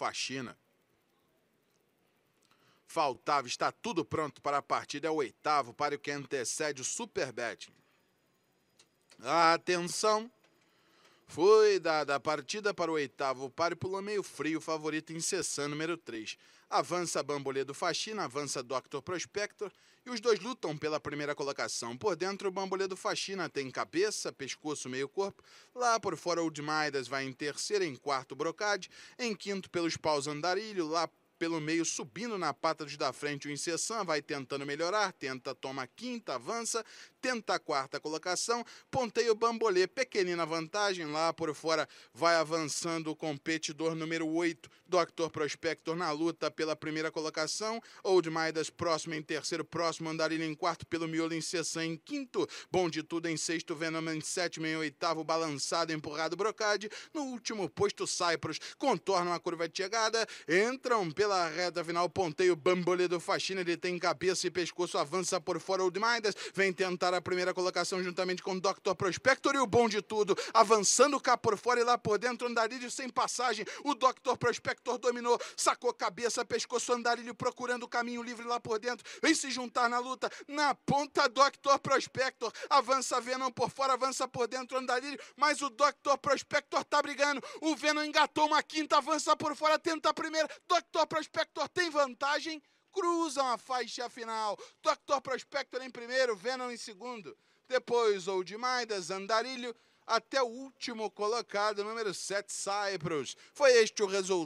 faxina. Faltava, está tudo pronto para a partida, é o oitavo para o que antecede o Superbet. Atenção! Foi dada a partida para o oitavo par e pulou meio frio, favorito sessão número 3. Avança Bamboledo Faxina, avança Dr. Prospector e os dois lutam pela primeira colocação. Por dentro, o Bamboledo Faxina tem cabeça, pescoço, meio corpo. Lá por fora, o Old Maidas vai em terceiro, em quarto, Brocade. Em quinto, pelos paus Andarilho. Lá pelo meio subindo na pata de da frente o Incessant, vai tentando melhorar, tenta, toma quinta, avança, tenta a quarta colocação, ponteio Bambolê, pequenina vantagem lá por fora, vai avançando o competidor número 8, Dr. Prospector na luta pela primeira colocação, Old Maidas próximo em terceiro, próximo Andarilho em quarto, pelo miolo Incessant em quinto, Bom de Tudo em sexto, Venom em sétimo, em oitavo, balançado, empurrado Brocade, no último posto Cyprus, contornam a curva de chegada, entram pela pela reta final, ponteio, do faxina, ele tem cabeça e pescoço, avança por fora, Old Minders vem tentar a primeira colocação juntamente com o Dr. Prospector e o bom de tudo, avançando cá por fora e lá por dentro, andarilho sem passagem, o Dr. Prospector dominou, sacou cabeça, pescoço, andarilho procurando o caminho livre lá por dentro, vem se juntar na luta, na ponta, Dr. Prospector, avança Venom por fora, avança por dentro, andarilho, mas o Dr. Prospector tá brigando, o Venom engatou uma quinta, avança por fora, tenta a primeira, Dr. Prospector Prospector tem vantagem, cruzam a faixa final. Dr. Prospector em primeiro, Venom em segundo. Depois, Old Maidas, Andarilho, até o último colocado, número 7, Cyprus. Foi este o resultado.